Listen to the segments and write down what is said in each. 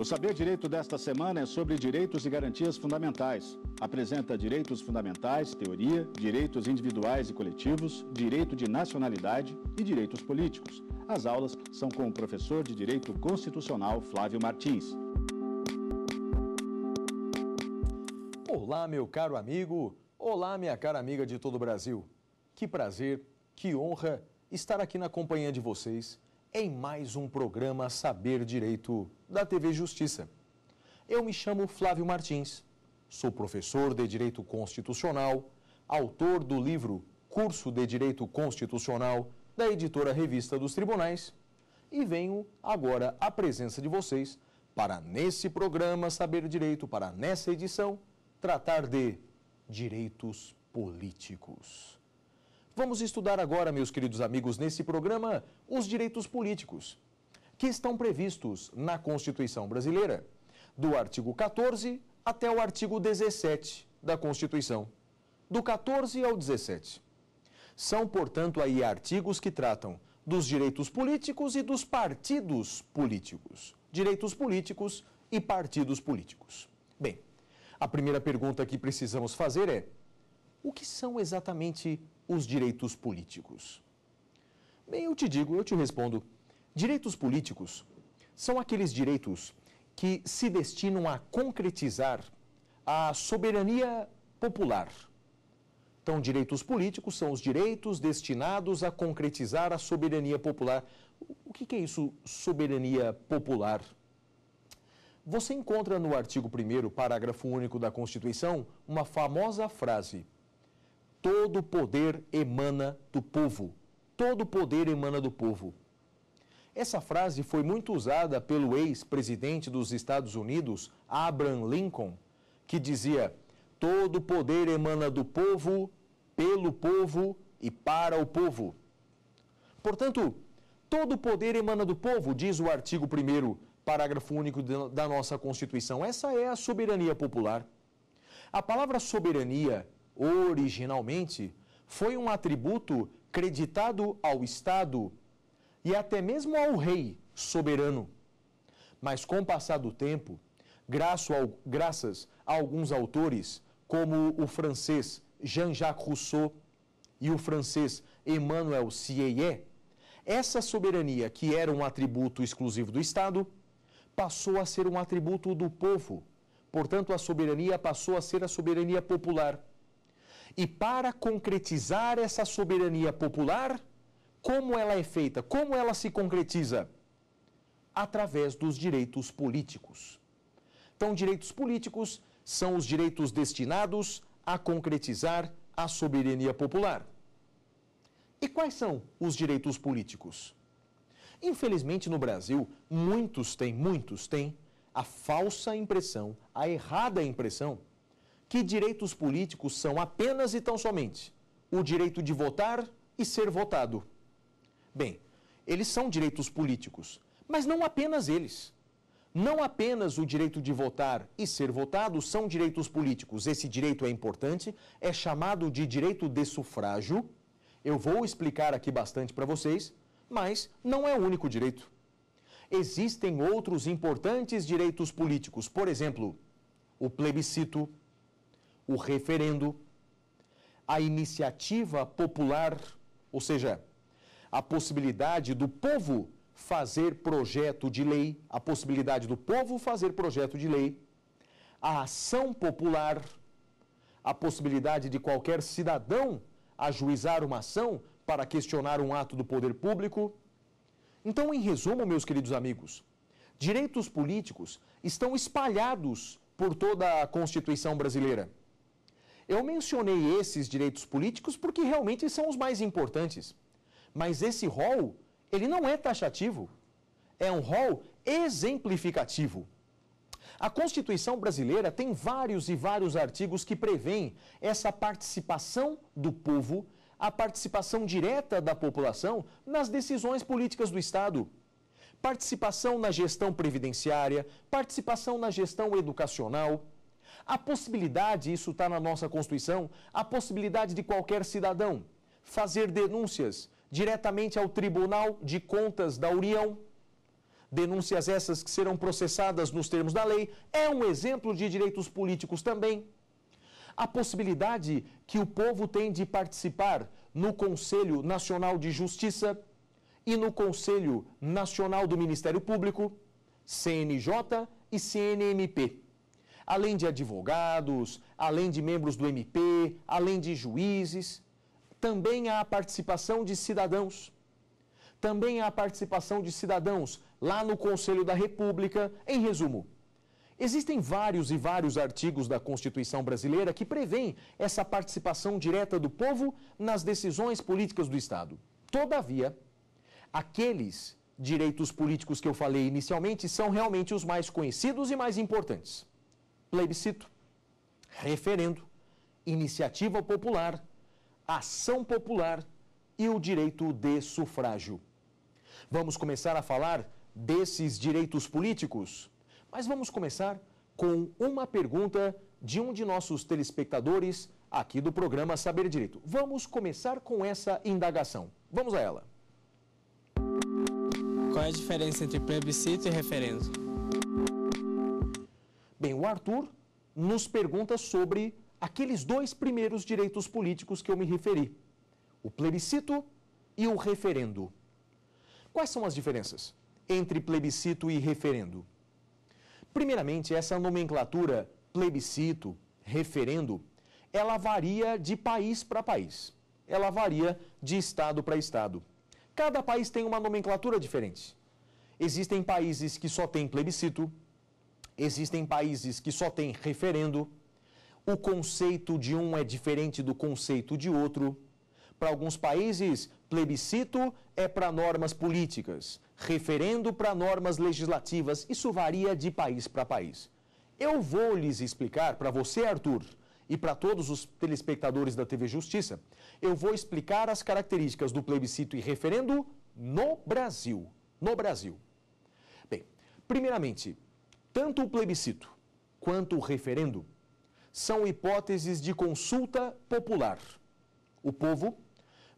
O Saber Direito desta semana é sobre direitos e garantias fundamentais. Apresenta direitos fundamentais, teoria, direitos individuais e coletivos, direito de nacionalidade e direitos políticos. As aulas são com o professor de Direito Constitucional Flávio Martins. Olá, meu caro amigo. Olá, minha cara amiga de todo o Brasil. Que prazer, que honra estar aqui na companhia de vocês em mais um programa Saber Direito da TV Justiça. Eu me chamo Flávio Martins, sou professor de Direito Constitucional, autor do livro Curso de Direito Constitucional da editora Revista dos Tribunais e venho agora à presença de vocês para, nesse programa Saber Direito, para nessa edição, tratar de direitos políticos. Vamos estudar agora, meus queridos amigos, nesse programa, os direitos políticos que estão previstos na Constituição Brasileira, do artigo 14 até o artigo 17 da Constituição, do 14 ao 17. São, portanto, aí artigos que tratam dos direitos políticos e dos partidos políticos. Direitos políticos e partidos políticos. Bem, a primeira pergunta que precisamos fazer é: o que são exatamente os direitos políticos? Bem, eu te digo, eu te respondo. Direitos políticos são aqueles direitos que se destinam a concretizar a soberania popular. Então, direitos políticos são os direitos destinados a concretizar a soberania popular. O que é isso, soberania popular? Você encontra no artigo 1, parágrafo único da Constituição, uma famosa frase: Todo poder emana do povo. Todo poder emana do povo. Essa frase foi muito usada pelo ex-presidente dos Estados Unidos, Abraham Lincoln, que dizia: Todo poder emana do povo, pelo povo e para o povo. Portanto, todo poder emana do povo, diz o artigo 1, parágrafo único da nossa Constituição. Essa é a soberania popular. A palavra soberania originalmente, foi um atributo creditado ao Estado e até mesmo ao rei soberano. Mas com o passar do tempo, graças a alguns autores, como o francês Jean-Jacques Rousseau e o francês Emmanuel Sieyé, essa soberania, que era um atributo exclusivo do Estado, passou a ser um atributo do povo. Portanto, a soberania passou a ser a soberania popular. E para concretizar essa soberania popular, como ela é feita? Como ela se concretiza? Através dos direitos políticos. Então, direitos políticos são os direitos destinados a concretizar a soberania popular. E quais são os direitos políticos? Infelizmente, no Brasil, muitos têm, muitos têm a falsa impressão, a errada impressão que direitos políticos são apenas e tão somente o direito de votar e ser votado. Bem, eles são direitos políticos, mas não apenas eles. Não apenas o direito de votar e ser votado são direitos políticos. Esse direito é importante, é chamado de direito de sufrágio. Eu vou explicar aqui bastante para vocês, mas não é o único direito. Existem outros importantes direitos políticos, por exemplo, o plebiscito, o referendo, a iniciativa popular, ou seja, a possibilidade do povo fazer projeto de lei, a possibilidade do povo fazer projeto de lei, a ação popular, a possibilidade de qualquer cidadão ajuizar uma ação para questionar um ato do poder público. Então, em resumo, meus queridos amigos, direitos políticos estão espalhados por toda a Constituição brasileira. Eu mencionei esses direitos políticos porque realmente são os mais importantes. Mas esse rol, ele não é taxativo. É um rol exemplificativo. A Constituição brasileira tem vários e vários artigos que prevêem essa participação do povo, a participação direta da população nas decisões políticas do Estado. Participação na gestão previdenciária, participação na gestão educacional, a possibilidade, isso está na nossa Constituição, a possibilidade de qualquer cidadão fazer denúncias diretamente ao Tribunal de Contas da União. Denúncias essas que serão processadas nos termos da lei é um exemplo de direitos políticos também. A possibilidade que o povo tem de participar no Conselho Nacional de Justiça e no Conselho Nacional do Ministério Público, CNJ e CNMP além de advogados, além de membros do MP, além de juízes, também há a participação de cidadãos. Também há a participação de cidadãos lá no Conselho da República. Em resumo, Existem vários e vários artigos da Constituição brasileira que prevêem essa participação direta do povo nas decisões políticas do Estado. Todavia, aqueles direitos políticos que eu falei inicialmente são realmente os mais conhecidos e mais importantes plebiscito, referendo, iniciativa popular, ação popular e o direito de sufrágio. Vamos começar a falar desses direitos políticos, mas vamos começar com uma pergunta de um de nossos telespectadores aqui do programa Saber Direito. Vamos começar com essa indagação. Vamos a ela. Qual é a diferença entre plebiscito e referendo? Bem, o Arthur nos pergunta sobre aqueles dois primeiros direitos políticos que eu me referi: o plebiscito e o referendo. Quais são as diferenças entre plebiscito e referendo? Primeiramente, essa nomenclatura plebiscito, referendo, ela varia de país para país. Ela varia de estado para estado. Cada país tem uma nomenclatura diferente. Existem países que só têm plebiscito, Existem países que só têm referendo. O conceito de um é diferente do conceito de outro. Para alguns países, plebiscito é para normas políticas, referendo para normas legislativas. Isso varia de país para país. Eu vou lhes explicar, para você, Arthur, e para todos os telespectadores da TV Justiça, eu vou explicar as características do plebiscito e referendo no Brasil. No Brasil. Bem, primeiramente, tanto o plebiscito quanto o referendo são hipóteses de consulta popular. O povo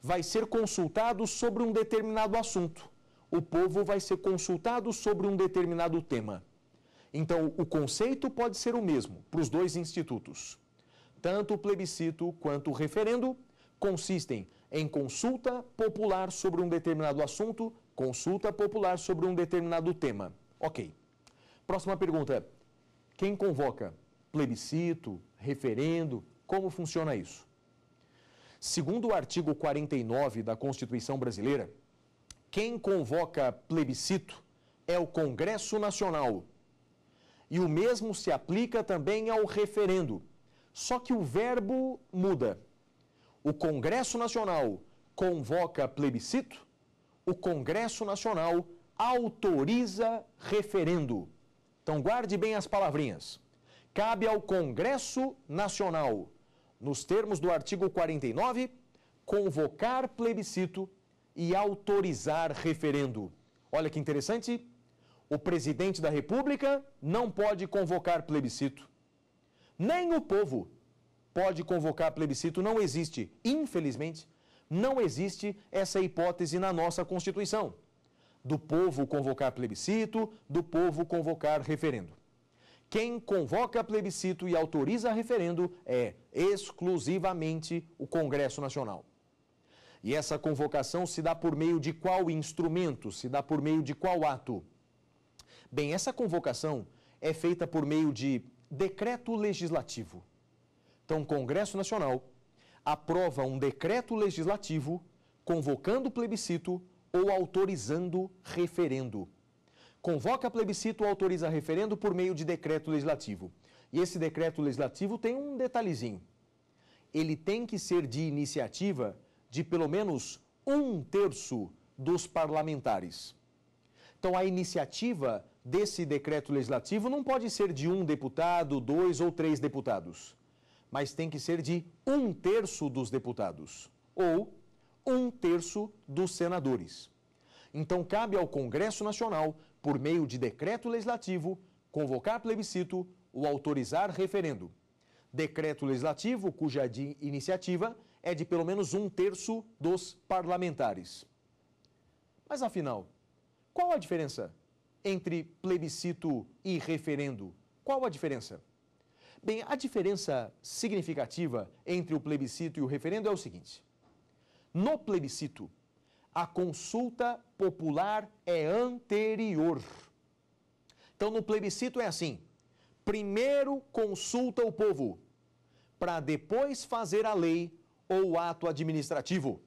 vai ser consultado sobre um determinado assunto. O povo vai ser consultado sobre um determinado tema. Então, o conceito pode ser o mesmo para os dois institutos. Tanto o plebiscito quanto o referendo consistem em consulta popular sobre um determinado assunto, consulta popular sobre um determinado tema. Ok. Próxima pergunta. Quem convoca? Plebiscito? Referendo? Como funciona isso? Segundo o artigo 49 da Constituição Brasileira, quem convoca plebiscito é o Congresso Nacional. E o mesmo se aplica também ao referendo. Só que o verbo muda. O Congresso Nacional convoca plebiscito, o Congresso Nacional autoriza referendo. Então guarde bem as palavrinhas. Cabe ao Congresso Nacional, nos termos do artigo 49, convocar plebiscito e autorizar referendo. Olha que interessante. O presidente da República não pode convocar plebiscito. Nem o povo pode convocar plebiscito, não existe. Infelizmente, não existe essa hipótese na nossa Constituição do povo convocar plebiscito, do povo convocar referendo. Quem convoca plebiscito e autoriza referendo é exclusivamente o Congresso Nacional. E essa convocação se dá por meio de qual instrumento? Se dá por meio de qual ato? Bem, essa convocação é feita por meio de decreto legislativo. Então, o Congresso Nacional aprova um decreto legislativo convocando plebiscito ou autorizando referendo. Convoca plebiscito ou autoriza referendo por meio de decreto legislativo. E esse decreto legislativo tem um detalhezinho. Ele tem que ser de iniciativa de pelo menos um terço dos parlamentares. Então, a iniciativa desse decreto legislativo não pode ser de um deputado, dois ou três deputados, mas tem que ser de um terço dos deputados, ou um terço dos senadores. Então, cabe ao Congresso Nacional, por meio de decreto legislativo, convocar plebiscito ou autorizar referendo. Decreto legislativo cuja iniciativa é de pelo menos um terço dos parlamentares. Mas afinal, qual a diferença entre plebiscito e referendo? Qual a diferença? Bem, a diferença significativa entre o plebiscito e o referendo é o seguinte: no plebiscito, a consulta popular é anterior. Então, no plebiscito é assim: primeiro consulta o povo, para depois fazer a lei ou ato administrativo.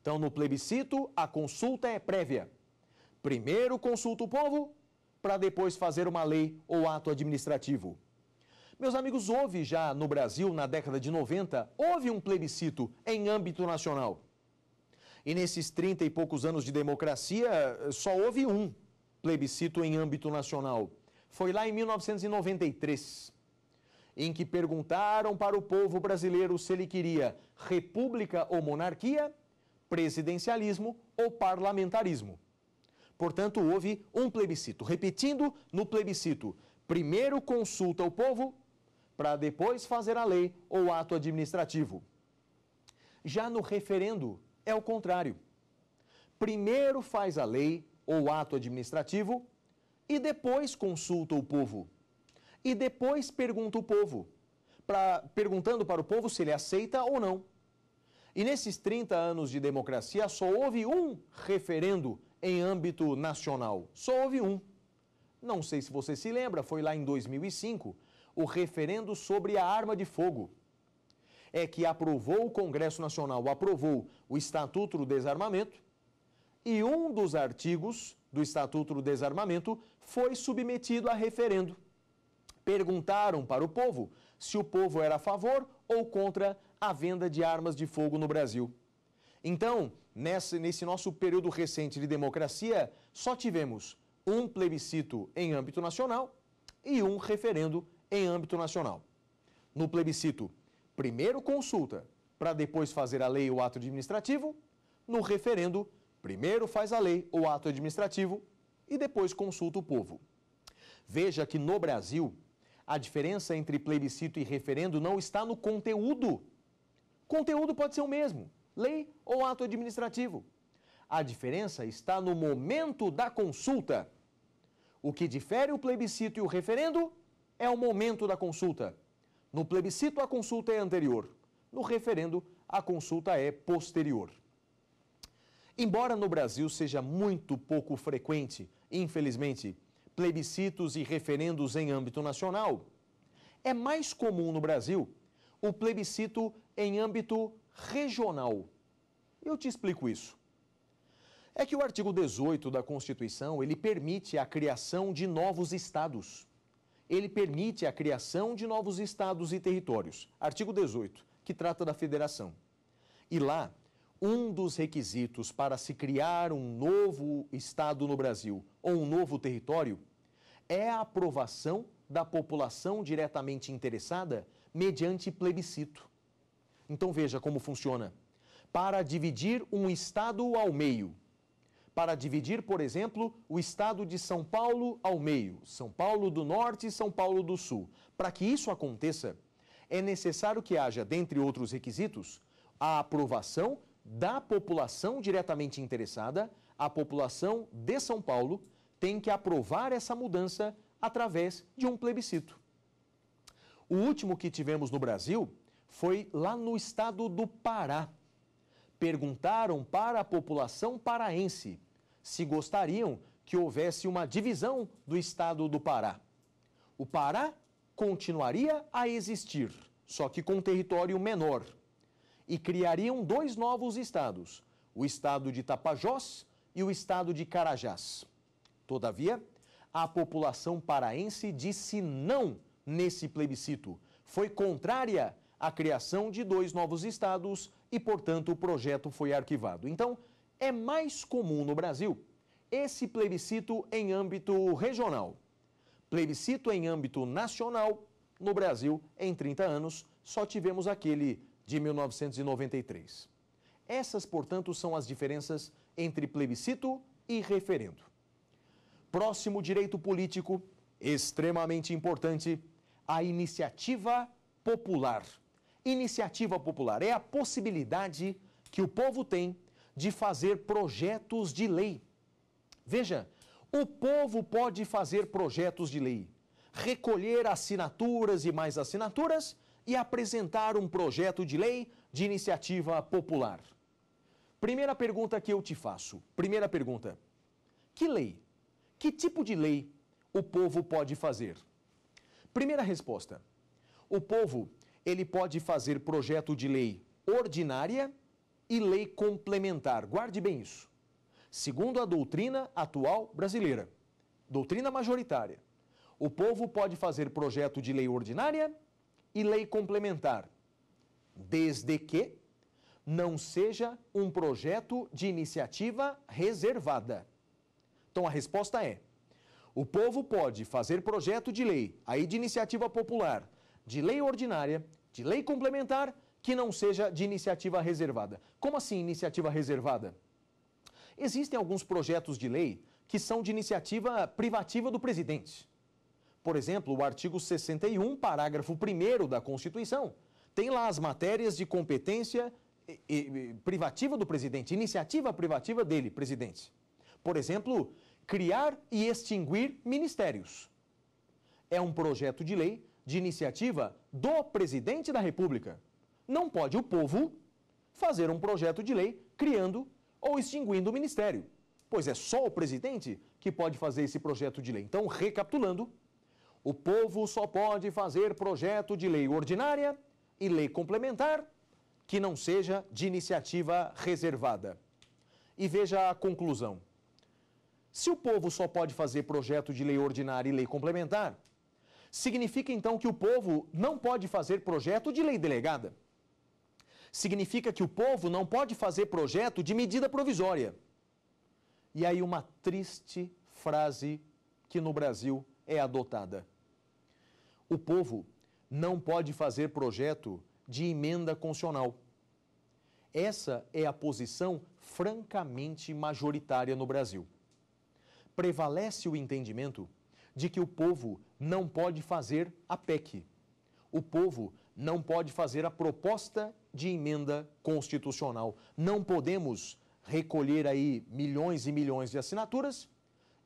Então, no plebiscito, a consulta é prévia. Primeiro consulta o povo, para depois fazer uma lei ou ato administrativo. Meus amigos, houve já no Brasil, na década de 90, houve um plebiscito em âmbito nacional. E nesses 30 e poucos anos de democracia, só houve um plebiscito em âmbito nacional. Foi lá em 1993, em que perguntaram para o povo brasileiro se ele queria república ou monarquia, presidencialismo ou parlamentarismo. Portanto, houve um plebiscito. Repetindo, no plebiscito, primeiro consulta o povo para depois fazer a lei ou ato administrativo. Já no referendo, é o contrário. Primeiro faz a lei ou ato administrativo e depois consulta o povo. E depois pergunta o povo, pra, perguntando para o povo se ele aceita ou não. E nesses 30 anos de democracia só houve um referendo em âmbito nacional. Só houve um. Não sei se você se lembra, foi lá em 2005, o referendo sobre a arma de fogo. É que aprovou o Congresso Nacional, aprovou o Estatuto do Desarmamento, e um dos artigos do Estatuto do Desarmamento foi submetido a referendo. Perguntaram para o povo se o povo era a favor ou contra a venda de armas de fogo no Brasil. Então, nesse, nesse nosso período recente de democracia, só tivemos um plebiscito em âmbito nacional e um referendo em âmbito nacional. No plebiscito, primeiro consulta, para depois fazer a lei ou ato administrativo. No referendo, primeiro faz a lei ou ato administrativo e depois consulta o povo. Veja que no Brasil, a diferença entre plebiscito e referendo não está no conteúdo. Conteúdo pode ser o mesmo, lei ou ato administrativo. A diferença está no momento da consulta. O que difere o plebiscito e o referendo é o momento da consulta. No plebiscito, a consulta é anterior. No referendo, a consulta é posterior. Embora no Brasil seja muito pouco frequente, infelizmente, plebiscitos e referendos em âmbito nacional, é mais comum no Brasil o plebiscito em âmbito regional. Eu te explico isso. É que o artigo 18 da Constituição, ele permite a criação de novos estados. Ele permite a criação de novos estados e territórios, artigo 18, que trata da federação. E lá, um dos requisitos para se criar um novo estado no Brasil ou um novo território é a aprovação da população diretamente interessada mediante plebiscito. Então veja como funciona. Para dividir um estado ao meio, para dividir, por exemplo, o estado de São Paulo ao meio, São Paulo do Norte e São Paulo do Sul. Para que isso aconteça, é necessário que haja, dentre outros requisitos, a aprovação da população diretamente interessada, a população de São Paulo tem que aprovar essa mudança através de um plebiscito. O último que tivemos no Brasil foi lá no estado do Pará perguntaram para a população paraense se gostariam que houvesse uma divisão do estado do Pará. O Pará continuaria a existir, só que com território menor, e criariam dois novos estados, o estado de Tapajós e o estado de Carajás. Todavia, a população paraense disse não nesse plebiscito. Foi contrária à criação de dois novos estados e, portanto, o projeto foi arquivado. Então, é mais comum no Brasil esse plebiscito em âmbito regional. Plebiscito em âmbito nacional, no Brasil, em 30 anos, só tivemos aquele de 1993. Essas, portanto, são as diferenças entre plebiscito e referendo. Próximo direito político, extremamente importante, a iniciativa popular. Iniciativa popular é a possibilidade que o povo tem de fazer projetos de lei. Veja, o povo pode fazer projetos de lei, recolher assinaturas e mais assinaturas e apresentar um projeto de lei de iniciativa popular. Primeira pergunta que eu te faço. Primeira pergunta: que lei? Que tipo de lei o povo pode fazer? Primeira resposta: o povo ele pode fazer projeto de lei ordinária e lei complementar. Guarde bem isso. Segundo a doutrina atual brasileira, doutrina majoritária, o povo pode fazer projeto de lei ordinária e lei complementar, desde que não seja um projeto de iniciativa reservada. Então a resposta é: o povo pode fazer projeto de lei, aí de iniciativa popular, de lei ordinária, de lei complementar, que não seja de iniciativa reservada. Como assim iniciativa reservada? Existem alguns projetos de lei que são de iniciativa privativa do presidente. Por exemplo, o artigo 61, parágrafo 1 da Constituição, tem lá as matérias de competência privativa do presidente, iniciativa privativa dele, presidente. Por exemplo, criar e extinguir ministérios. É um projeto de lei de iniciativa do presidente da República. Não pode o povo fazer um projeto de lei criando ou extinguindo o ministério, pois é só o presidente que pode fazer esse projeto de lei. Então, recapitulando, o povo só pode fazer projeto de lei ordinária e lei complementar que não seja de iniciativa reservada. E veja a conclusão. Se o povo só pode fazer projeto de lei ordinária e lei complementar, Significa então que o povo não pode fazer projeto de lei delegada. Significa que o povo não pode fazer projeto de medida provisória. E aí uma triste frase que no Brasil é adotada. O povo não pode fazer projeto de emenda constitucional. Essa é a posição francamente majoritária no Brasil. Prevalece o entendimento de que o povo não pode fazer a PEC. O povo não pode fazer a proposta de emenda constitucional. Não podemos recolher aí milhões e milhões de assinaturas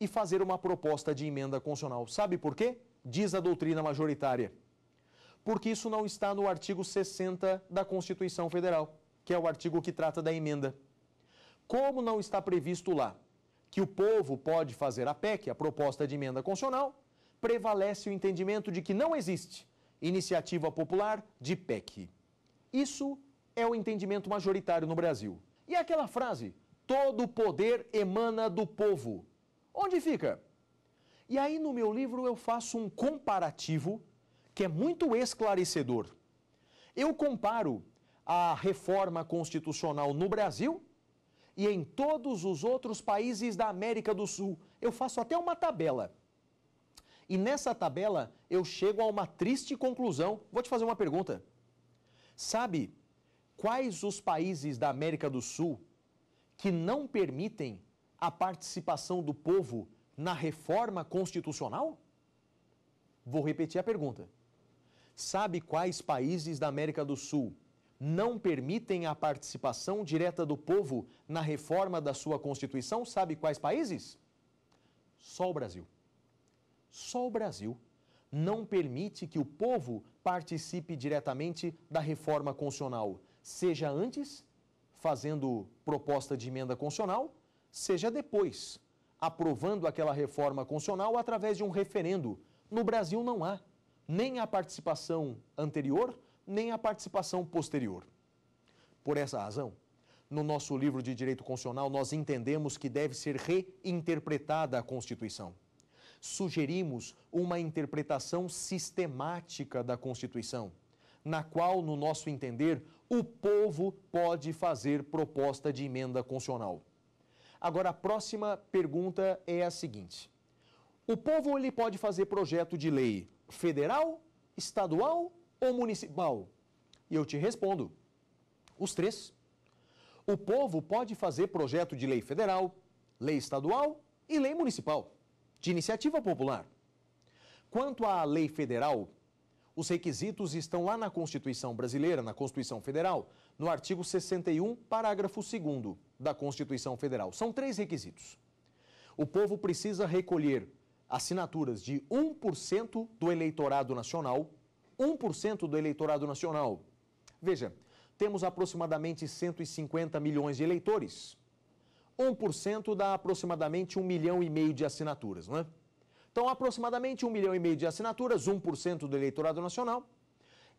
e fazer uma proposta de emenda constitucional. Sabe por quê? Diz a doutrina majoritária. Porque isso não está no artigo 60 da Constituição Federal, que é o artigo que trata da emenda. Como não está previsto lá que o povo pode fazer a PEC, a proposta de emenda constitucional, prevalece o entendimento de que não existe iniciativa popular de PEC. Isso é o entendimento majoritário no Brasil. E aquela frase, todo poder emana do povo, onde fica? E aí no meu livro eu faço um comparativo que é muito esclarecedor. Eu comparo a reforma constitucional no Brasil e em todos os outros países da América do Sul. Eu faço até uma tabela. E nessa tabela eu chego a uma triste conclusão. Vou te fazer uma pergunta. Sabe quais os países da América do Sul que não permitem a participação do povo na reforma constitucional? Vou repetir a pergunta. Sabe quais países da América do Sul não permitem a participação direta do povo na reforma da sua Constituição, sabe quais países? Só o Brasil. Só o Brasil não permite que o povo participe diretamente da reforma constitucional, seja antes, fazendo proposta de emenda constitucional, seja depois, aprovando aquela reforma constitucional através de um referendo. No Brasil não há nem a participação anterior nem a participação posterior. Por essa razão, no nosso livro de direito constitucional, nós entendemos que deve ser reinterpretada a Constituição. Sugerimos uma interpretação sistemática da Constituição, na qual, no nosso entender, o povo pode fazer proposta de emenda constitucional. Agora, a próxima pergunta é a seguinte: o povo ele pode fazer projeto de lei federal, estadual ou municipal? E eu te respondo: os três. O povo pode fazer projeto de lei federal, lei estadual e lei municipal, de iniciativa popular. Quanto à lei federal, os requisitos estão lá na Constituição Brasileira, na Constituição Federal, no artigo 61, parágrafo 2 da Constituição Federal. São três requisitos. O povo precisa recolher assinaturas de 1% do eleitorado nacional 1% do eleitorado nacional. Veja, temos aproximadamente 150 milhões de eleitores. 1% dá aproximadamente 1 milhão e meio de assinaturas, não é? Então, aproximadamente 1 milhão e meio de assinaturas, 1% do eleitorado nacional,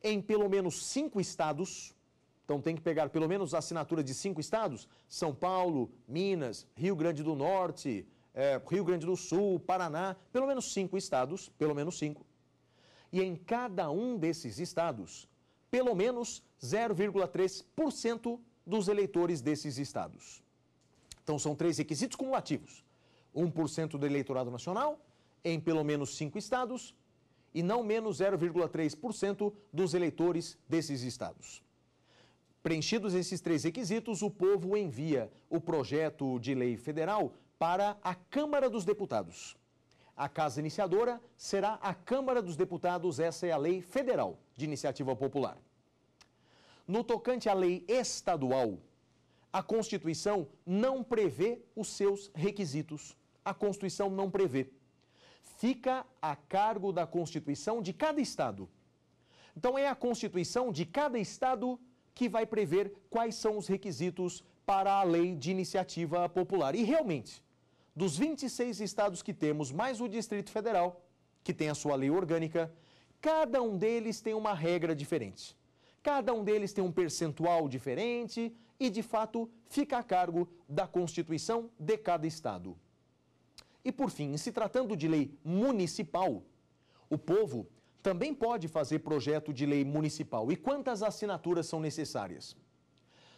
em pelo menos cinco estados. Então, tem que pegar pelo menos a assinatura de cinco estados: São Paulo, Minas, Rio Grande do Norte, é, Rio Grande do Sul, Paraná. Pelo menos cinco estados, pelo menos cinco e em cada um desses estados, pelo menos 0,3% dos eleitores desses estados. Então são três requisitos cumulativos: 1% do eleitorado nacional em pelo menos cinco estados e não menos 0,3% dos eleitores desses estados. Preenchidos esses três requisitos, o povo envia o projeto de lei federal para a Câmara dos Deputados. A casa iniciadora será a Câmara dos Deputados, essa é a lei federal de iniciativa popular. No tocante à lei estadual, a Constituição não prevê os seus requisitos. A Constituição não prevê. Fica a cargo da Constituição de cada estado. Então é a Constituição de cada estado que vai prever quais são os requisitos para a lei de iniciativa popular. E realmente, dos 26 estados que temos, mais o Distrito Federal, que tem a sua lei orgânica, cada um deles tem uma regra diferente. Cada um deles tem um percentual diferente e, de fato, fica a cargo da Constituição de cada estado. E, por fim, se tratando de lei municipal, o povo também pode fazer projeto de lei municipal. E quantas assinaturas são necessárias?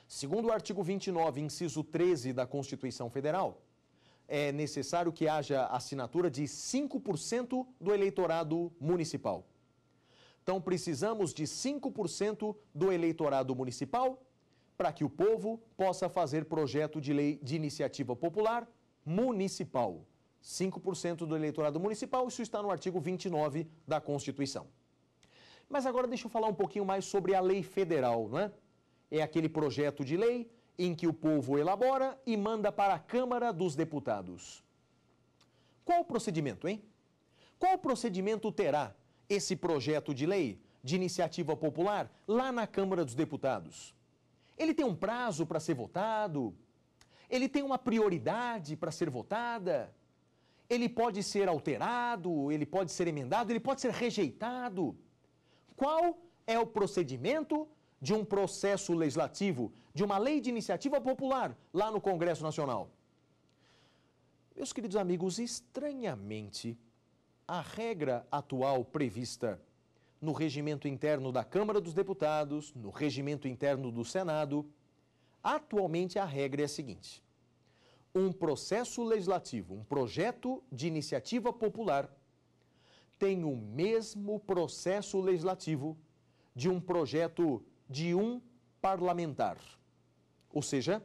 Segundo o artigo 29, inciso 13 da Constituição Federal, é necessário que haja assinatura de 5% do eleitorado municipal. Então, precisamos de 5% do eleitorado municipal para que o povo possa fazer projeto de lei de iniciativa popular municipal. 5% do eleitorado municipal, isso está no artigo 29 da Constituição. Mas agora deixa eu falar um pouquinho mais sobre a lei federal, não é? É aquele projeto de lei em que o povo elabora e manda para a Câmara dos Deputados. Qual o procedimento, hein? Qual procedimento terá esse projeto de lei de iniciativa popular lá na Câmara dos Deputados? Ele tem um prazo para ser votado? Ele tem uma prioridade para ser votada? Ele pode ser alterado, ele pode ser emendado, ele pode ser rejeitado? Qual é o procedimento de um processo legislativo, de uma lei de iniciativa popular lá no Congresso Nacional? Meus queridos amigos, estranhamente, a regra atual prevista no regimento interno da Câmara dos Deputados, no regimento interno do Senado, atualmente a regra é a seguinte: um processo legislativo, um projeto de iniciativa popular, tem o mesmo processo legislativo de um projeto de um parlamentar. Ou seja,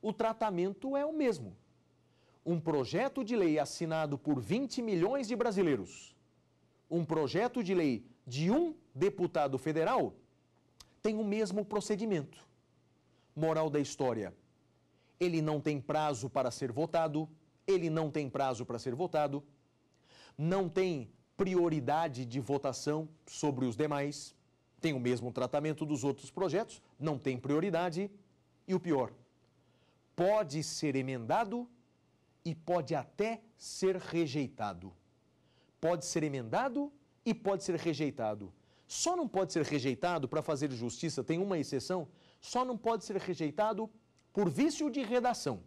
o tratamento é o mesmo. Um projeto de lei assinado por 20 milhões de brasileiros, um projeto de lei de um deputado federal, tem o mesmo procedimento. Moral da história: ele não tem prazo para ser votado, ele não tem prazo para ser votado, não tem prioridade de votação sobre os demais tem o mesmo tratamento dos outros projetos, não tem prioridade e o pior, pode ser emendado e pode até ser rejeitado. Pode ser emendado e pode ser rejeitado. Só não pode ser rejeitado para fazer justiça, tem uma exceção, só não pode ser rejeitado por vício de redação.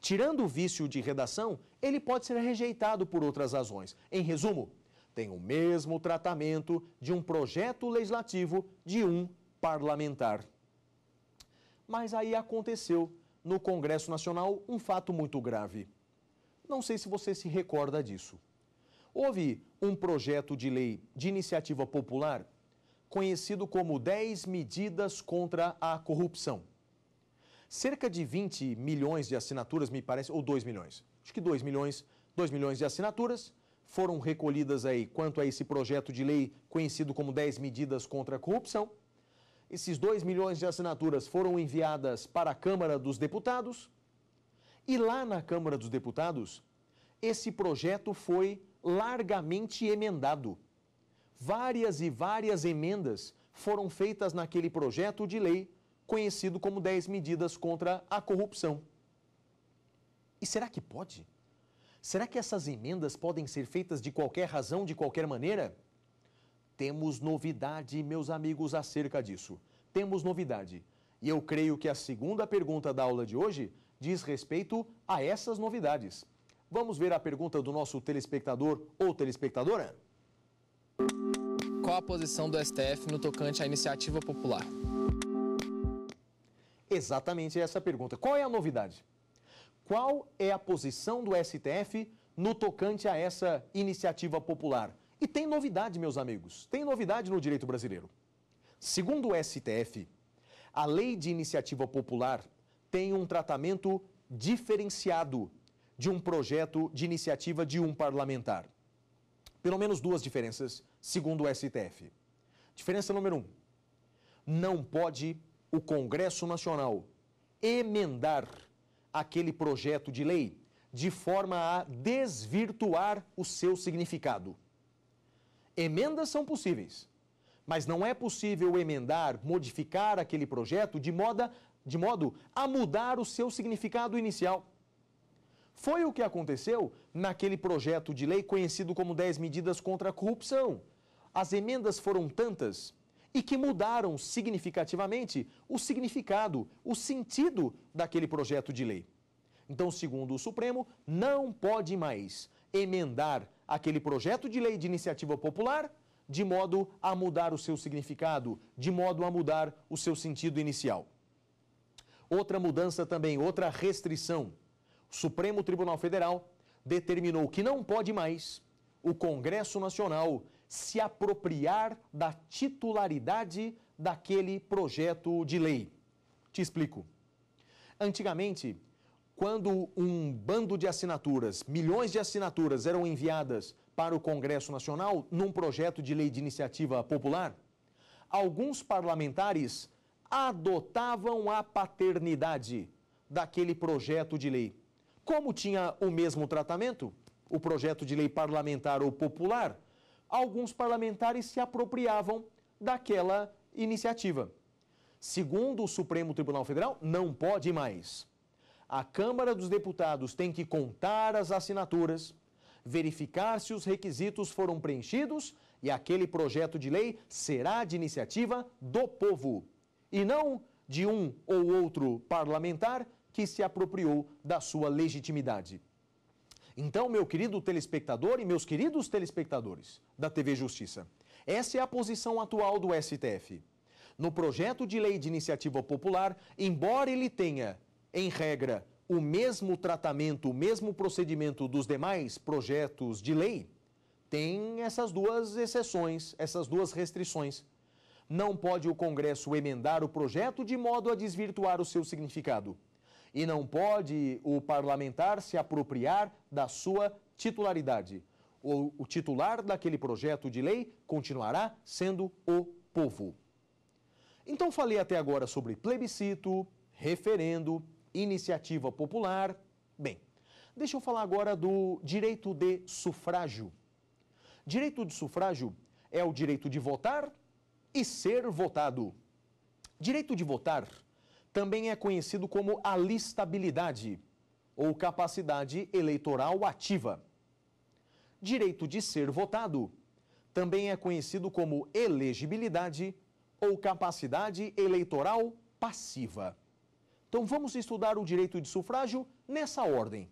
Tirando o vício de redação, ele pode ser rejeitado por outras razões. Em resumo, tem o mesmo tratamento de um projeto legislativo de um parlamentar. Mas aí aconteceu no Congresso Nacional um fato muito grave. Não sei se você se recorda disso. Houve um projeto de lei de iniciativa popular conhecido como 10 medidas contra a corrupção. Cerca de 20 milhões de assinaturas, me parece, ou 2 milhões. Acho que 2 milhões, 2 milhões de assinaturas foram recolhidas aí quanto a esse projeto de lei conhecido como 10 medidas contra a corrupção. Esses 2 milhões de assinaturas foram enviadas para a Câmara dos Deputados. E lá na Câmara dos Deputados, esse projeto foi largamente emendado. Várias e várias emendas foram feitas naquele projeto de lei conhecido como 10 medidas contra a corrupção. E será que pode? Será que essas emendas podem ser feitas de qualquer razão, de qualquer maneira? Temos novidade, meus amigos, acerca disso. Temos novidade. E eu creio que a segunda pergunta da aula de hoje diz respeito a essas novidades. Vamos ver a pergunta do nosso telespectador ou telespectadora? Qual a posição do STF no tocante à iniciativa popular? Exatamente essa pergunta. Qual é a novidade? qual é a posição do STF no tocante a essa iniciativa popular. E tem novidade, meus amigos, tem novidade no direito brasileiro. Segundo o STF, a lei de iniciativa popular tem um tratamento diferenciado de um projeto de iniciativa de um parlamentar. Pelo menos duas diferenças, segundo o STF. Diferença número um: não pode o Congresso Nacional emendar aquele projeto de lei de forma a desvirtuar o seu significado. Emendas são possíveis, mas não é possível emendar, modificar aquele projeto de, moda, de modo a mudar o seu significado inicial. Foi o que aconteceu naquele projeto de lei conhecido como 10 Medidas contra a Corrupção. As emendas foram tantas e que mudaram significativamente o significado, o sentido daquele projeto de lei. Então, segundo o Supremo, não pode mais emendar aquele projeto de lei de iniciativa popular de modo a mudar o seu significado, de modo a mudar o seu sentido inicial. Outra mudança também, outra restrição. O Supremo Tribunal Federal determinou que não pode mais o Congresso Nacional se apropriar da titularidade daquele projeto de lei. Te explico. Antigamente, quando um bando de assinaturas, milhões de assinaturas eram enviadas para o Congresso Nacional num projeto de lei de iniciativa popular, alguns parlamentares adotavam a paternidade daquele projeto de lei. Como tinha o mesmo tratamento, o projeto de lei parlamentar ou popular, alguns parlamentares se apropriavam daquela iniciativa. Segundo o Supremo Tribunal Federal, não pode mais. A Câmara dos Deputados tem que contar as assinaturas, verificar se os requisitos foram preenchidos e aquele projeto de lei será de iniciativa do povo e não de um ou outro parlamentar que se apropriou da sua legitimidade. Então, meu querido telespectador e meus queridos telespectadores da TV Justiça, essa é a posição atual do STF. No projeto de lei de iniciativa popular, embora ele tenha, em regra, o mesmo tratamento, o mesmo procedimento dos demais projetos de lei, tem essas duas exceções, essas duas restrições. Não pode o Congresso emendar o projeto de modo a desvirtuar o seu significado e não pode o parlamentar se apropriar da sua titularidade. O, o titular daquele projeto de lei continuará sendo o povo. Então, falei até agora sobre plebiscito, referendo, iniciativa popular. Bem, deixa eu falar agora do direito de sufrágio. Direito de sufrágio é o direito de votar e ser votado. Direito de votar também é conhecido como alistabilidade ou capacidade eleitoral ativa. Direito de ser votado também é conhecido como elegibilidade ou capacidade eleitoral passiva. Então vamos estudar o direito de sufrágio nessa ordem.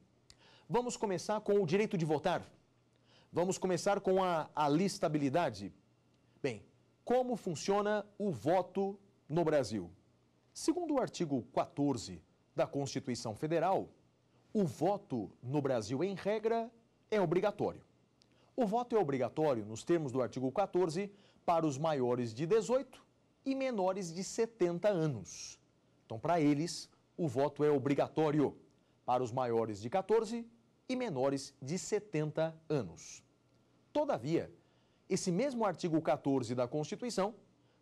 Vamos começar com o direito de votar. Vamos começar com a alistabilidade. Bem, como funciona o voto no Brasil? Segundo o artigo 14 da Constituição Federal, o voto no Brasil, em regra, é obrigatório. O voto é obrigatório, nos termos do artigo 14, para os maiores de 18 e menores de 70 anos. Então, para eles, o voto é obrigatório para os maiores de 14 e menores de 70 anos. Todavia, esse mesmo artigo 14 da Constituição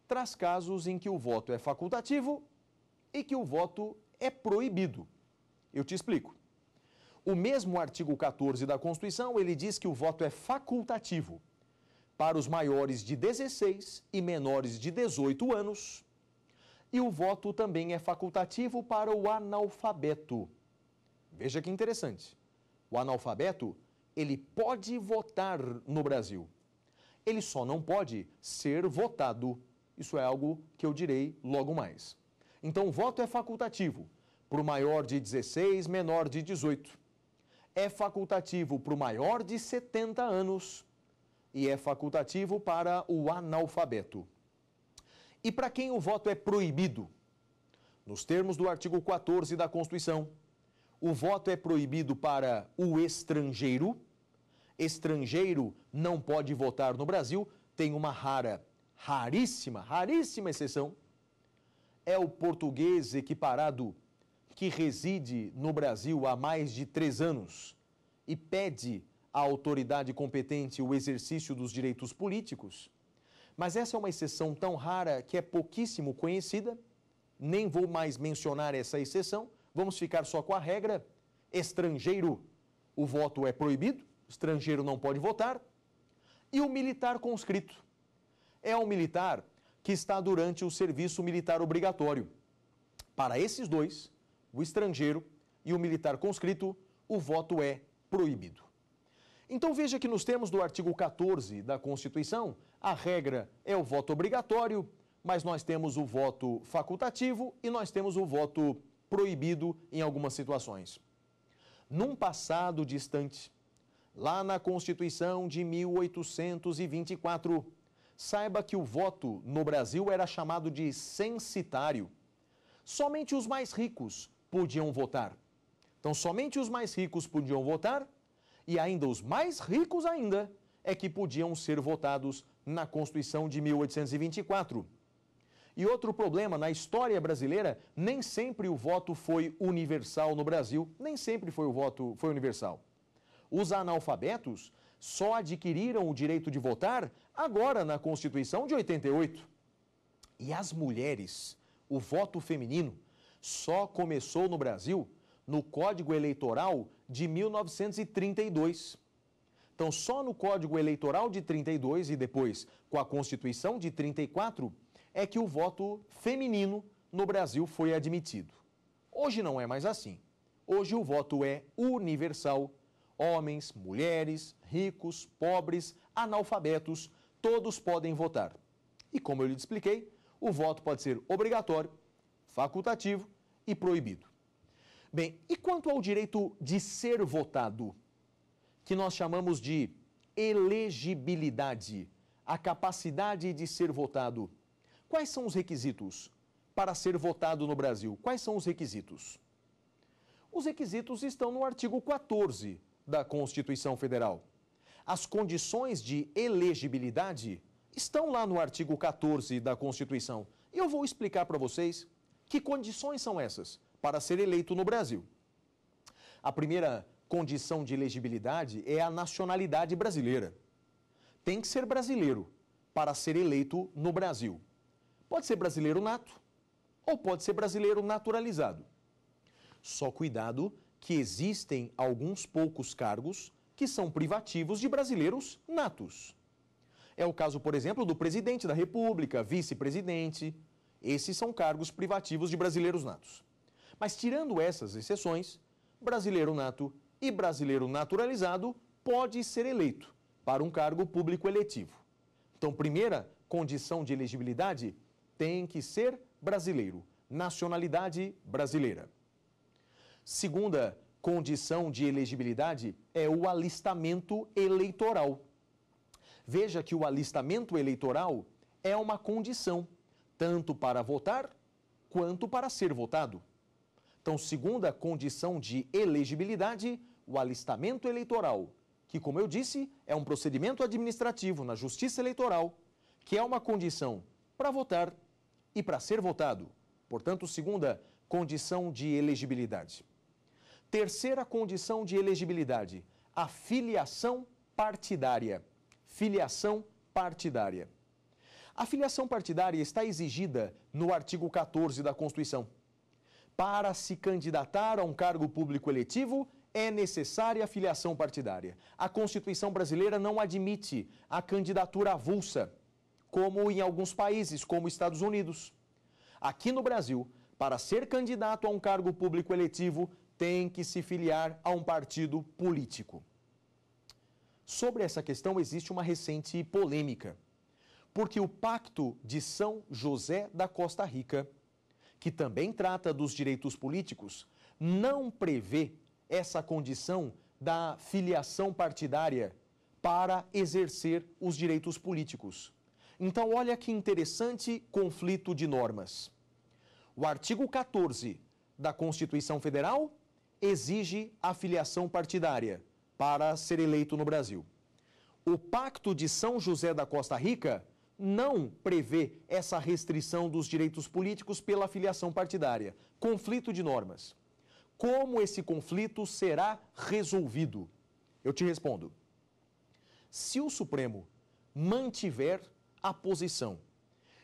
traz casos em que o voto é facultativo e que o voto é proibido. Eu te explico. O mesmo artigo 14 da Constituição, ele diz que o voto é facultativo. Para os maiores de 16 e menores de 18 anos, e o voto também é facultativo para o analfabeto. Veja que interessante. O analfabeto, ele pode votar no Brasil. Ele só não pode ser votado. Isso é algo que eu direi logo mais. Então o voto é facultativo para o maior de 16, menor de 18. É facultativo para o maior de 70 anos e é facultativo para o analfabeto. E para quem o voto é proibido? Nos termos do artigo 14 da Constituição, o voto é proibido para o estrangeiro. Estrangeiro não pode votar no Brasil, tem uma rara, raríssima, raríssima exceção é o português equiparado que reside no Brasil há mais de três anos e pede à autoridade competente o exercício dos direitos políticos. Mas essa é uma exceção tão rara que é pouquíssimo conhecida. Nem vou mais mencionar essa exceção, vamos ficar só com a regra: estrangeiro, o voto é proibido, estrangeiro não pode votar, e o militar conscrito. É um militar que está durante o serviço militar obrigatório. Para esses dois, o estrangeiro e o militar conscrito, o voto é proibido. Então veja que nos termos do artigo 14 da Constituição, a regra é o voto obrigatório, mas nós temos o voto facultativo e nós temos o voto proibido em algumas situações. Num passado distante, lá na Constituição de 1824, Saiba que o voto no Brasil era chamado de censitário. Somente os mais ricos podiam votar. Então, somente os mais ricos podiam votar e ainda os mais ricos ainda é que podiam ser votados na Constituição de 1824. E outro problema, na história brasileira, nem sempre o voto foi universal no Brasil, nem sempre foi o voto foi universal. Os analfabetos só adquiriram o direito de votar agora na Constituição de 88. E as mulheres, o voto feminino, só começou no Brasil no Código Eleitoral de 1932. Então, só no Código Eleitoral de 32 e depois com a Constituição de 34 é que o voto feminino no Brasil foi admitido. Hoje não é mais assim. Hoje o voto é universal Homens, mulheres, ricos, pobres, analfabetos, todos podem votar. E como eu lhe expliquei, o voto pode ser obrigatório, facultativo e proibido. Bem, e quanto ao direito de ser votado, que nós chamamos de elegibilidade, a capacidade de ser votado, quais são os requisitos para ser votado no Brasil? Quais são os requisitos? Os requisitos estão no artigo 14 da Constituição Federal. As condições de elegibilidade estão lá no artigo 14 da Constituição. eu vou explicar para vocês que condições são essas para ser eleito no Brasil. A primeira condição de elegibilidade é a nacionalidade brasileira. Tem que ser brasileiro para ser eleito no Brasil. Pode ser brasileiro nato ou pode ser brasileiro naturalizado. Só cuidado que existem alguns poucos cargos que são privativos de brasileiros natos. É o caso, por exemplo, do presidente da República, vice-presidente. Esses são cargos privativos de brasileiros natos. Mas, tirando essas exceções, brasileiro nato e brasileiro naturalizado pode ser eleito para um cargo público eletivo. Então, primeira condição de elegibilidade tem que ser brasileiro, nacionalidade brasileira. Segunda condição de elegibilidade é o alistamento eleitoral. Veja que o alistamento eleitoral é uma condição, tanto para votar quanto para ser votado. Então, segunda condição de elegibilidade, o alistamento eleitoral, que, como eu disse, é um procedimento administrativo na Justiça Eleitoral, que é uma condição para votar e para ser votado. Portanto, segunda condição de elegibilidade. Terceira condição de elegibilidade: a filiação partidária. Filiação partidária. A filiação partidária está exigida no artigo 14 da Constituição. Para se candidatar a um cargo público eletivo, é necessária a filiação partidária. A Constituição brasileira não admite a candidatura avulsa, como em alguns países, como Estados Unidos. Aqui no Brasil, para ser candidato a um cargo público eletivo, tem que se filiar a um partido político. Sobre essa questão existe uma recente polêmica, porque o Pacto de São José da Costa Rica, que também trata dos direitos políticos, não prevê essa condição da filiação partidária para exercer os direitos políticos. Então, olha que interessante conflito de normas. O artigo 14 da Constituição Federal exige afiliação partidária para ser eleito no Brasil. O Pacto de São José da Costa Rica não prevê essa restrição dos direitos políticos pela afiliação partidária. Conflito de normas. Como esse conflito será resolvido? Eu te respondo. Se o Supremo mantiver a posição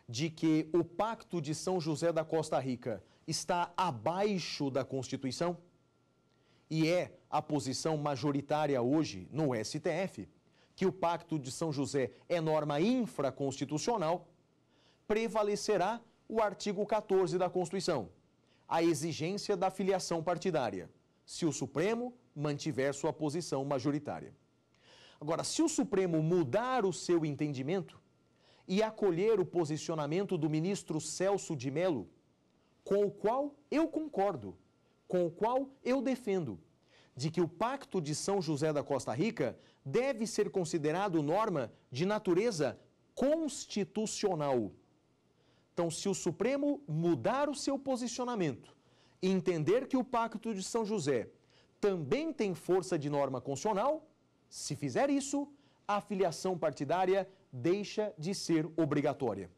de que o Pacto de São José da Costa Rica está abaixo da Constituição, e é a posição majoritária hoje no STF, que o Pacto de São José é norma infraconstitucional, prevalecerá o artigo 14 da Constituição, a exigência da filiação partidária, se o Supremo mantiver sua posição majoritária. Agora, se o Supremo mudar o seu entendimento e acolher o posicionamento do ministro Celso de Mello, com o qual eu concordo, com o qual eu defendo, de que o Pacto de São José da Costa Rica deve ser considerado norma de natureza constitucional. Então, se o Supremo mudar o seu posicionamento e entender que o Pacto de São José também tem força de norma constitucional, se fizer isso, a filiação partidária deixa de ser obrigatória.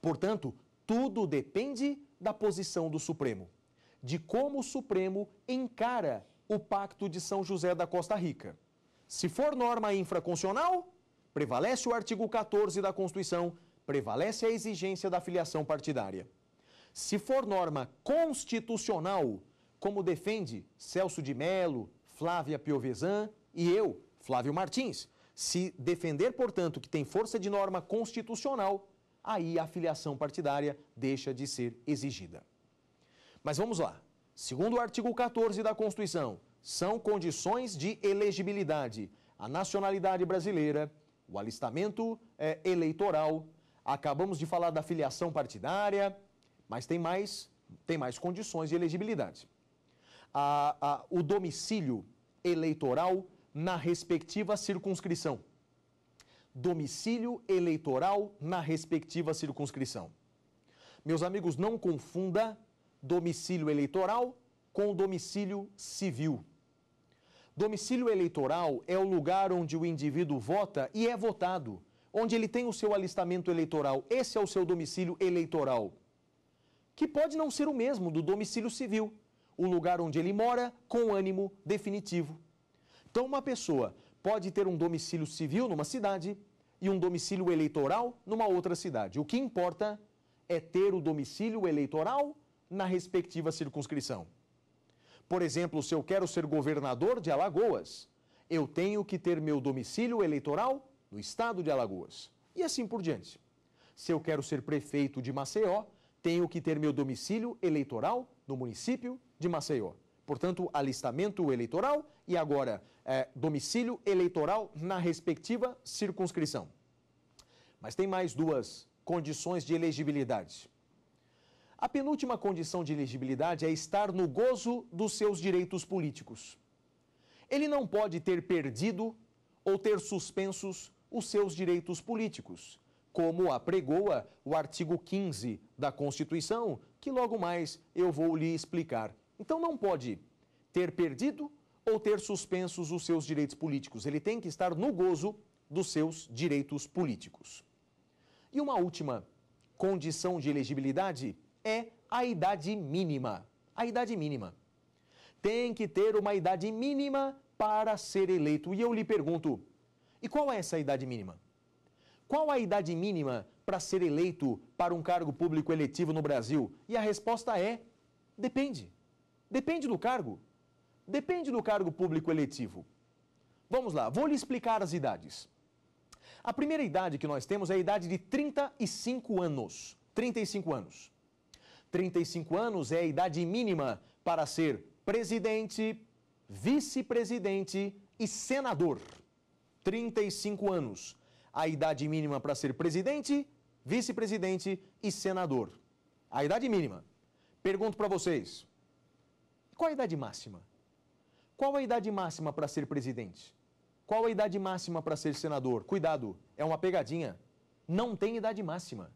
Portanto, tudo depende da posição do Supremo de como o Supremo encara o Pacto de São José da Costa Rica. Se for norma infraconstitucional, prevalece o artigo 14 da Constituição, prevalece a exigência da filiação partidária. Se for norma constitucional, como defende Celso de Mello, Flávia Piovesan e eu, Flávio Martins, se defender, portanto, que tem força de norma constitucional, aí a filiação partidária deixa de ser exigida. Mas vamos lá. Segundo o artigo 14 da Constituição, são condições de elegibilidade a nacionalidade brasileira, o alistamento é, eleitoral. Acabamos de falar da filiação partidária, mas tem mais, tem mais condições de elegibilidade. A, a, o domicílio eleitoral na respectiva circunscrição. Domicílio eleitoral na respectiva circunscrição. Meus amigos, não confunda domicílio eleitoral com domicílio civil. Domicílio eleitoral é o lugar onde o indivíduo vota e é votado, onde ele tem o seu alistamento eleitoral. Esse é o seu domicílio eleitoral, que pode não ser o mesmo do domicílio civil, o lugar onde ele mora com ânimo definitivo. Então, uma pessoa pode ter um domicílio civil numa cidade e um domicílio eleitoral numa outra cidade. O que importa é ter o domicílio eleitoral na respectiva circunscrição. Por exemplo, se eu quero ser governador de Alagoas, eu tenho que ter meu domicílio eleitoral no estado de Alagoas. E assim por diante. Se eu quero ser prefeito de Maceió, tenho que ter meu domicílio eleitoral no município de Maceió. Portanto, alistamento eleitoral e agora é, domicílio eleitoral na respectiva circunscrição. Mas tem mais duas condições de elegibilidade. A penúltima condição de elegibilidade é estar no gozo dos seus direitos políticos. Ele não pode ter perdido ou ter suspensos os seus direitos políticos, como apregoa o artigo 15 da Constituição, que logo mais eu vou lhe explicar. Então não pode ter perdido ou ter suspensos os seus direitos políticos. Ele tem que estar no gozo dos seus direitos políticos. E uma última condição de elegibilidade é a idade mínima. A idade mínima. Tem que ter uma idade mínima para ser eleito. E eu lhe pergunto: e qual é essa idade mínima? Qual a idade mínima para ser eleito para um cargo público eletivo no Brasil? E a resposta é: depende. Depende do cargo. Depende do cargo público eletivo. Vamos lá, vou lhe explicar as idades. A primeira idade que nós temos é a idade de 35 anos. 35 anos. 35 anos é a idade mínima para ser presidente, vice-presidente e senador. 35 anos. A idade mínima para ser presidente, vice-presidente e senador. A idade mínima. Pergunto para vocês: qual a idade máxima? Qual a idade máxima para ser presidente? Qual a idade máxima para ser senador? Cuidado, é uma pegadinha. Não tem idade máxima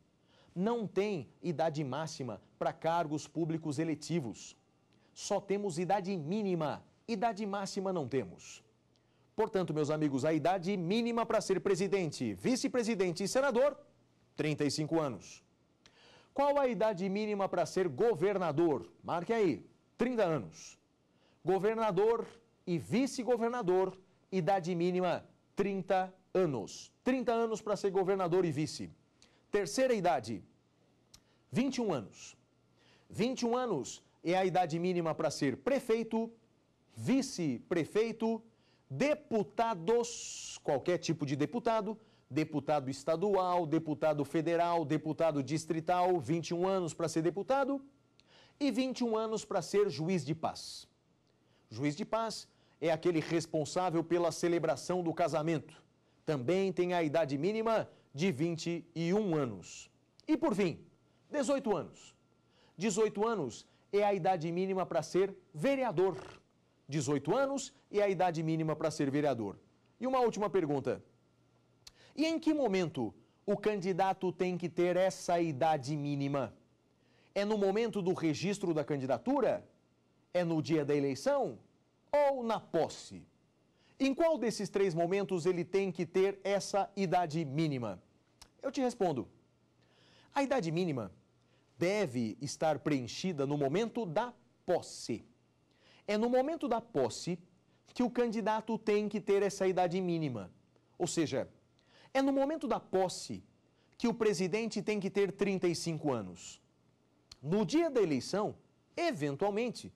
não tem idade máxima para cargos públicos eletivos. Só temos idade mínima, idade máxima não temos. Portanto, meus amigos, a idade mínima para ser presidente, vice-presidente e senador, 35 anos. Qual a idade mínima para ser governador? Marque aí, 30 anos. Governador e vice-governador, idade mínima 30 anos. 30 anos para ser governador e vice. Terceira idade, 21 anos. 21 anos é a idade mínima para ser prefeito, vice-prefeito, deputados, qualquer tipo de deputado, deputado estadual, deputado federal, deputado distrital, 21 anos para ser deputado e 21 anos para ser juiz de paz. Juiz de paz é aquele responsável pela celebração do casamento. Também tem a idade mínima de 21 anos. E por fim, 18 anos. 18 anos é a idade mínima para ser vereador. 18 anos é a idade mínima para ser vereador. E uma última pergunta. E em que momento o candidato tem que ter essa idade mínima? É no momento do registro da candidatura? É no dia da eleição? Ou na posse? Em qual desses três momentos ele tem que ter essa idade mínima? Eu te respondo. A idade mínima deve estar preenchida no momento da posse. É no momento da posse que o candidato tem que ter essa idade mínima. Ou seja, é no momento da posse que o presidente tem que ter 35 anos. No dia da eleição, eventualmente,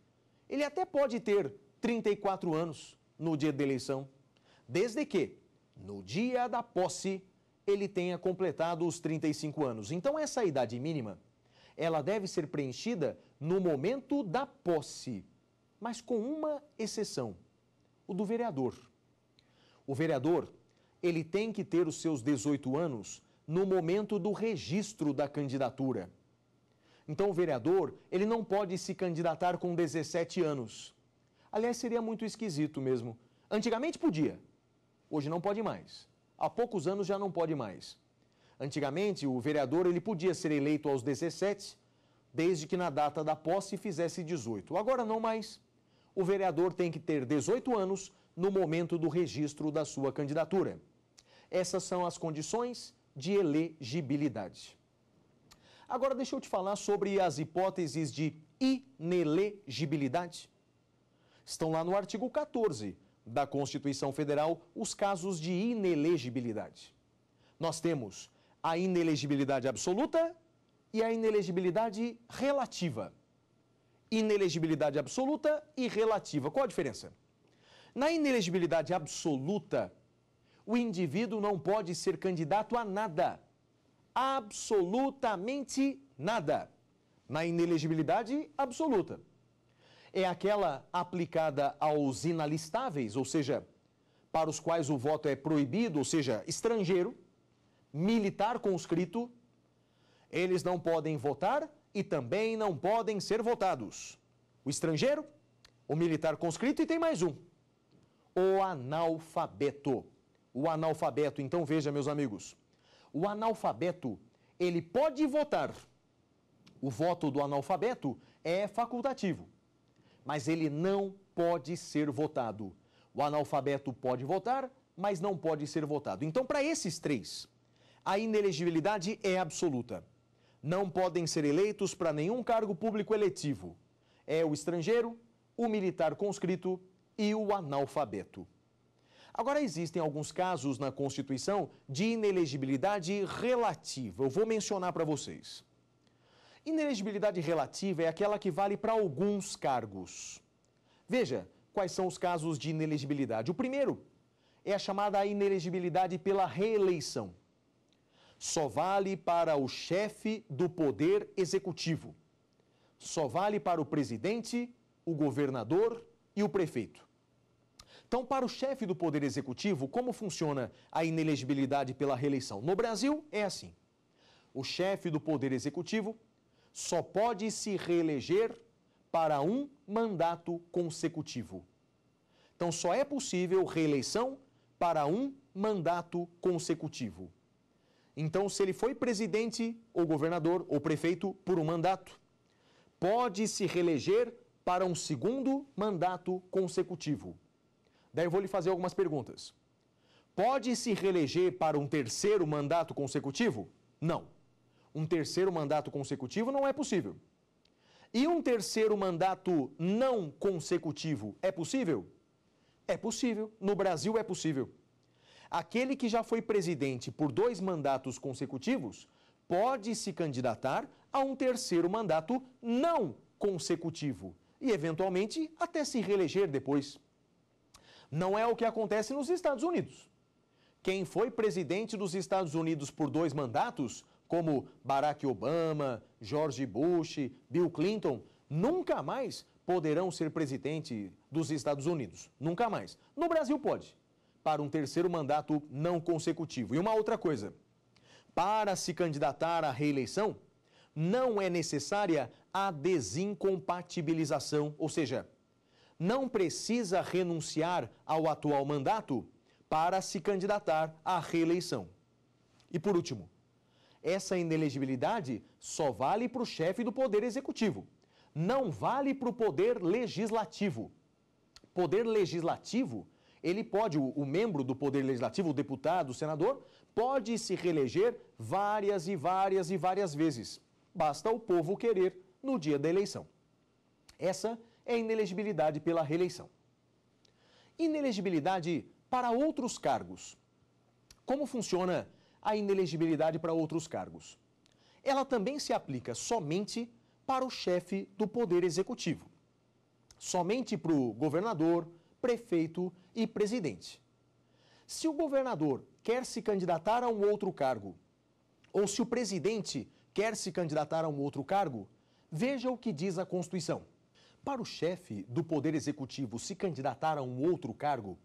ele até pode ter 34 anos no dia da eleição, desde que, no dia da posse, ele tenha completado os 35 anos. Então, essa idade mínima ela deve ser preenchida no momento da posse, mas com uma exceção: o do vereador. O vereador, ele tem que ter os seus 18 anos no momento do registro da candidatura. Então o vereador, ele não pode se candidatar com 17 anos. Aliás, seria muito esquisito mesmo. Antigamente podia. Hoje não pode mais. Há poucos anos já não pode mais. Antigamente, o vereador ele podia ser eleito aos 17, desde que na data da posse fizesse 18. Agora não mais. O vereador tem que ter 18 anos no momento do registro da sua candidatura. Essas são as condições de elegibilidade. Agora deixa eu te falar sobre as hipóteses de inelegibilidade. Estão lá no artigo 14 da Constituição Federal os casos de inelegibilidade. Nós temos a inelegibilidade absoluta e a inelegibilidade relativa. Inelegibilidade absoluta e relativa. Qual a diferença? Na inelegibilidade absoluta, o indivíduo não pode ser candidato a nada. Absolutamente nada. Na inelegibilidade absoluta. É aquela aplicada aos inalistáveis, ou seja, para os quais o voto é proibido, ou seja, estrangeiro, militar conscrito, eles não podem votar e também não podem ser votados. O estrangeiro, o militar conscrito e tem mais um, o analfabeto. O analfabeto, então veja, meus amigos, o analfabeto, ele pode votar. O voto do analfabeto é facultativo, mas ele não pode ser votado. O analfabeto pode votar, mas não pode ser votado. Então, para esses três, a inelegibilidade é absoluta. Não podem ser eleitos para nenhum cargo público eletivo. É o estrangeiro, o militar conscrito e o analfabeto. Agora, existem alguns casos na Constituição de inelegibilidade relativa. Eu vou mencionar para vocês. Inelegibilidade relativa é aquela que vale para alguns cargos. Veja quais são os casos de inelegibilidade. O primeiro é a chamada inelegibilidade pela reeleição só vale para o chefe do Poder Executivo. Só vale para o presidente, o governador e o prefeito. Então, para o chefe do Poder Executivo, como funciona a inelegibilidade pela reeleição? No Brasil, é assim: o chefe do Poder Executivo só pode se reeleger para um mandato consecutivo. Então, só é possível reeleição para um mandato consecutivo. Então, se ele foi presidente ou governador ou prefeito por um mandato, pode se reeleger para um segundo mandato consecutivo. Daí eu vou lhe fazer algumas perguntas. Pode se reeleger para um terceiro mandato consecutivo? Não. Um terceiro mandato consecutivo não é possível. E um terceiro mandato não consecutivo é possível? É possível. No Brasil é possível. Aquele que já foi presidente por dois mandatos consecutivos pode se candidatar a um terceiro mandato não consecutivo e, eventualmente, até se reeleger depois. Não é o que acontece nos Estados Unidos. Quem foi presidente dos Estados Unidos por dois mandatos, como Barack Obama, George Bush, Bill Clinton, nunca mais poderão ser presidente dos Estados Unidos. Nunca mais. No Brasil pode para um terceiro mandato não consecutivo. E uma outra coisa: para se candidatar à reeleição, não é necessária a desincompatibilização, ou seja, não precisa renunciar ao atual mandato para se candidatar à reeleição. E por último, essa inelegibilidade só vale para o chefe do Poder Executivo, não vale para o Poder Legislativo. Poder Legislativo ele pode, o, o membro do Poder Legislativo, o deputado, o senador, pode se reeleger várias e várias e várias vezes. Basta o povo querer no dia da eleição. Essa é a inelegibilidade pela reeleição. Inelegibilidade para outros cargos. Como funciona a inelegibilidade para outros cargos? Ela também se aplica somente para o chefe do Poder Executivo. Somente para o governador, prefeito e presidente. Se o governador quer se candidatar a um outro cargo, ou se o presidente quer se candidatar a um outro cargo, veja o que diz a Constituição. Para o chefe do Poder Executivo se candidatar a um outro cargo,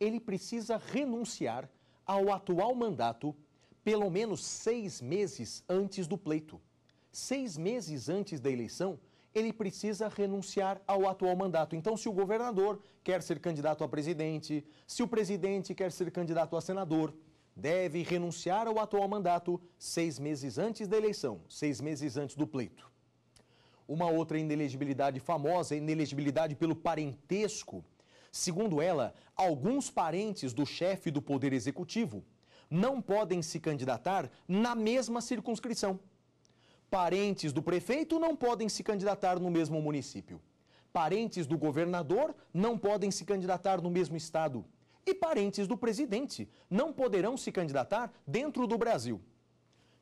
ele precisa renunciar ao atual mandato pelo menos seis meses antes do pleito. Seis meses antes da eleição, ele precisa renunciar ao atual mandato. Então, se o governador quer ser candidato a presidente, se o presidente quer ser candidato a senador, deve renunciar ao atual mandato seis meses antes da eleição, seis meses antes do pleito. Uma outra inelegibilidade famosa é a inelegibilidade pelo parentesco. Segundo ela, alguns parentes do chefe do Poder Executivo não podem se candidatar na mesma circunscrição. Parentes do prefeito não podem se candidatar no mesmo município. Parentes do governador não podem se candidatar no mesmo estado. E parentes do presidente não poderão se candidatar dentro do Brasil.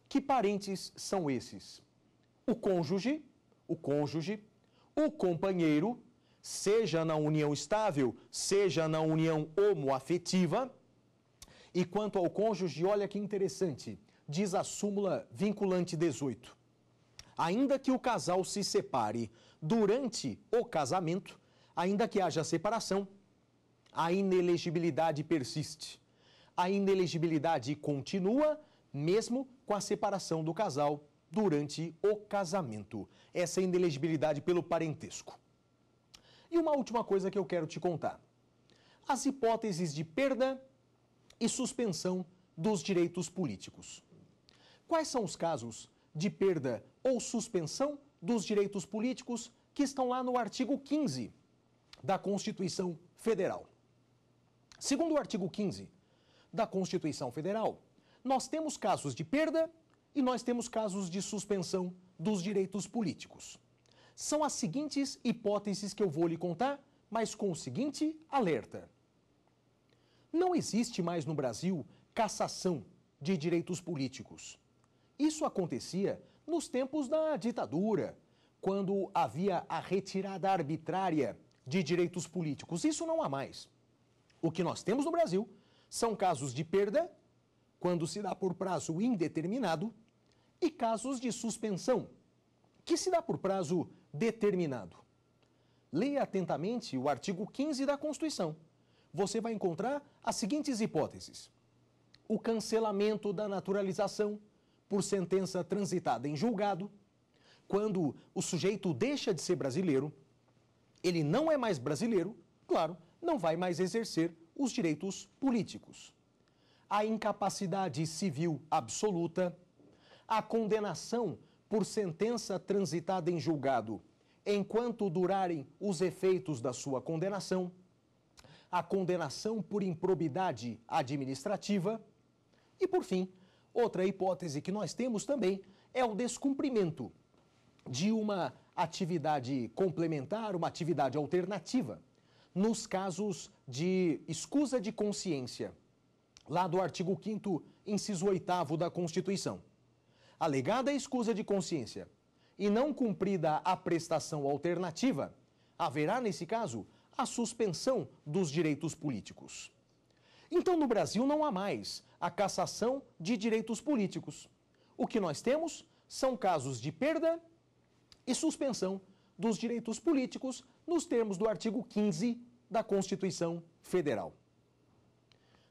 Que parentes são esses? O cônjuge, o cônjuge, o companheiro, seja na união estável, seja na união homoafetiva. E quanto ao cônjuge, olha que interessante, diz a súmula vinculante 18 ainda que o casal se separe durante o casamento, ainda que haja separação, a inelegibilidade persiste. A inelegibilidade continua mesmo com a separação do casal durante o casamento. Essa é inelegibilidade pelo parentesco. E uma última coisa que eu quero te contar: as hipóteses de perda e suspensão dos direitos políticos. Quais são os casos de perda ou suspensão dos direitos políticos que estão lá no artigo 15 da Constituição Federal. Segundo o artigo 15 da Constituição Federal, nós temos casos de perda e nós temos casos de suspensão dos direitos políticos. São as seguintes hipóteses que eu vou lhe contar, mas com o seguinte alerta: não existe mais no Brasil cassação de direitos políticos. Isso acontecia nos tempos da ditadura, quando havia a retirada arbitrária de direitos políticos. Isso não há mais. O que nós temos no Brasil são casos de perda, quando se dá por prazo indeterminado, e casos de suspensão, que se dá por prazo determinado. Leia atentamente o artigo 15 da Constituição. Você vai encontrar as seguintes hipóteses: o cancelamento da naturalização por sentença transitada em julgado, quando o sujeito deixa de ser brasileiro, ele não é mais brasileiro, claro, não vai mais exercer os direitos políticos. A incapacidade civil absoluta, a condenação por sentença transitada em julgado enquanto durarem os efeitos da sua condenação, a condenação por improbidade administrativa e, por fim, Outra hipótese que nós temos também é o descumprimento de uma atividade complementar, uma atividade alternativa, nos casos de escusa de consciência, lá do artigo 5 inciso 8 da Constituição. Alegada escusa de consciência e não cumprida a prestação alternativa, haverá, nesse caso, a suspensão dos direitos políticos. Então, no Brasil não há mais a cassação de direitos políticos. O que nós temos são casos de perda e suspensão dos direitos políticos nos termos do artigo 15 da Constituição Federal.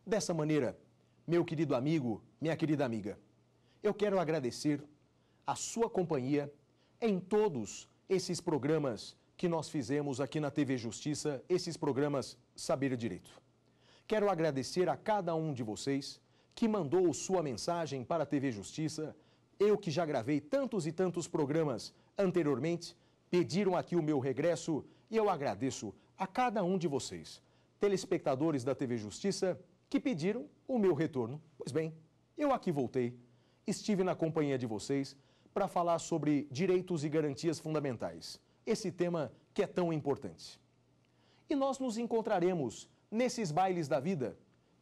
Dessa maneira, meu querido amigo, minha querida amiga, eu quero agradecer a sua companhia em todos esses programas que nós fizemos aqui na TV Justiça, esses programas Saber Direito. Quero agradecer a cada um de vocês que mandou sua mensagem para a TV Justiça, eu que já gravei tantos e tantos programas anteriormente, pediram aqui o meu regresso e eu agradeço a cada um de vocês, telespectadores da TV Justiça, que pediram o meu retorno. Pois bem, eu aqui voltei, estive na companhia de vocês para falar sobre direitos e garantias fundamentais, esse tema que é tão importante. E nós nos encontraremos nesses bailes da vida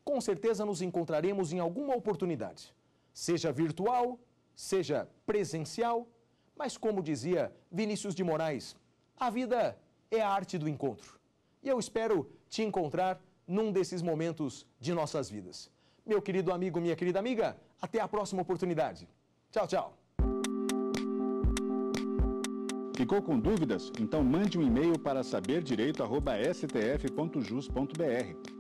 com certeza nos encontraremos em alguma oportunidade, seja virtual, seja presencial, mas como dizia Vinícius de Moraes, a vida é a arte do encontro. E eu espero te encontrar num desses momentos de nossas vidas. Meu querido amigo, minha querida amiga, até a próxima oportunidade. Tchau, tchau. Ficou com dúvidas? Então mande um e-mail para saberdireito@stf.jus.br.